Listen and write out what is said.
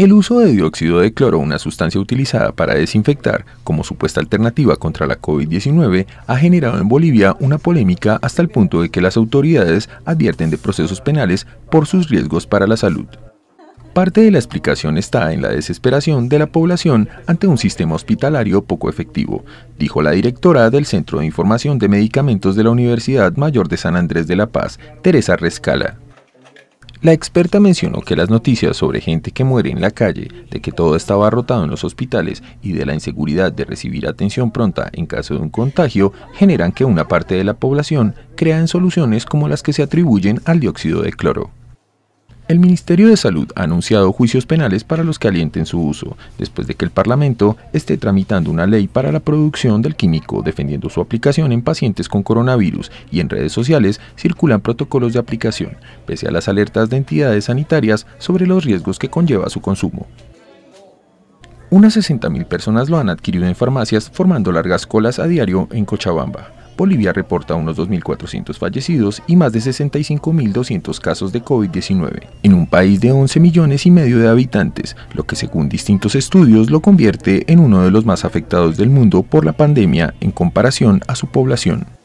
El uso de dióxido de cloro, una sustancia utilizada para desinfectar, como supuesta alternativa contra la COVID-19, ha generado en Bolivia una polémica hasta el punto de que las autoridades advierten de procesos penales por sus riesgos para la salud. Parte de la explicación está en la desesperación de la población ante un sistema hospitalario poco efectivo, dijo la directora del Centro de Información de Medicamentos de la Universidad Mayor de San Andrés de la Paz, Teresa Rescala. La experta mencionó que las noticias sobre gente que muere en la calle, de que todo estaba rotado en los hospitales y de la inseguridad de recibir atención pronta en caso de un contagio generan que una parte de la población crea en soluciones como las que se atribuyen al dióxido de cloro. El Ministerio de Salud ha anunciado juicios penales para los que alienten su uso, después de que el Parlamento esté tramitando una ley para la producción del químico, defendiendo su aplicación en pacientes con coronavirus y en redes sociales circulan protocolos de aplicación, pese a las alertas de entidades sanitarias sobre los riesgos que conlleva su consumo. Unas 60.000 personas lo han adquirido en farmacias, formando largas colas a diario en Cochabamba. Bolivia reporta unos 2.400 fallecidos y más de 65.200 casos de COVID-19, en un país de 11 millones y medio de habitantes, lo que según distintos estudios lo convierte en uno de los más afectados del mundo por la pandemia en comparación a su población.